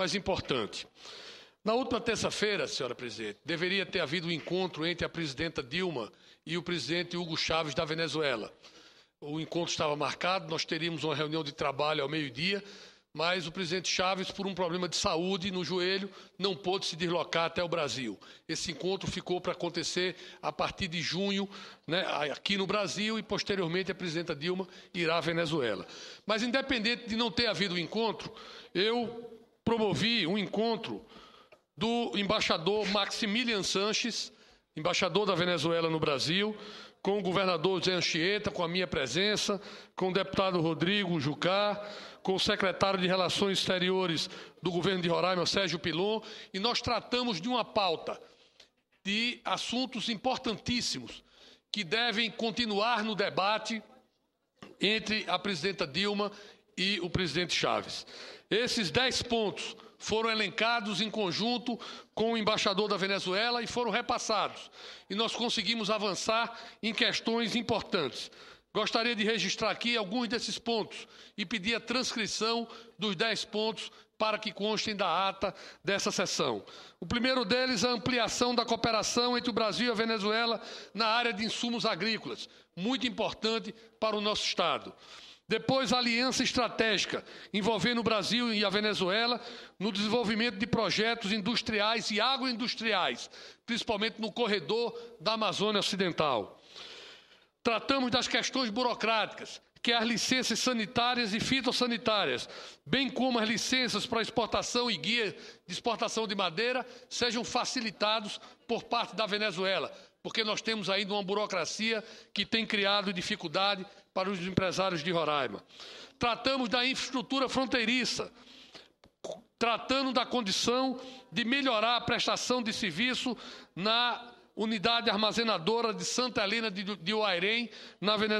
mas importante. Na última terça-feira, senhora presidente, deveria ter havido um encontro entre a presidenta Dilma e o presidente Hugo Chávez da Venezuela. O encontro estava marcado, nós teríamos uma reunião de trabalho ao meio-dia, mas o presidente Chaves, por um problema de saúde no joelho, não pôde se deslocar até o Brasil. Esse encontro ficou para acontecer a partir de junho, né, aqui no Brasil, e posteriormente a presidenta Dilma irá à Venezuela. Mas, independente de não ter havido o encontro, eu promovi um encontro do embaixador Maximilian Sanches, embaixador da Venezuela no Brasil, com o governador Zé Anchieta, com a minha presença, com o deputado Rodrigo Jucá, com o secretário de Relações Exteriores do governo de Roraima, Sérgio Pilon, e nós tratamos de uma pauta de assuntos importantíssimos que devem continuar no debate entre a presidenta Dilma e o presidente Chaves. Esses dez pontos foram elencados em conjunto com o embaixador da Venezuela e foram repassados. E nós conseguimos avançar em questões importantes. Gostaria de registrar aqui alguns desses pontos e pedir a transcrição dos dez pontos para que constem da ata dessa sessão. O primeiro deles, a ampliação da cooperação entre o Brasil e a Venezuela na área de insumos agrícolas, muito importante para o nosso Estado. Depois, a aliança estratégica envolvendo o Brasil e a Venezuela no desenvolvimento de projetos industriais e agroindustriais, principalmente no corredor da Amazônia Ocidental. Tratamos das questões burocráticas, que é as licenças sanitárias e fitossanitárias, bem como as licenças para exportação e guia de exportação de madeira, sejam facilitados por parte da Venezuela, porque nós temos ainda uma burocracia que tem criado dificuldade para os empresários de Roraima. Tratamos da infraestrutura fronteiriça, tratando da condição de melhorar a prestação de serviço na unidade armazenadora de Santa Helena de, de Uairém, na Venezuela.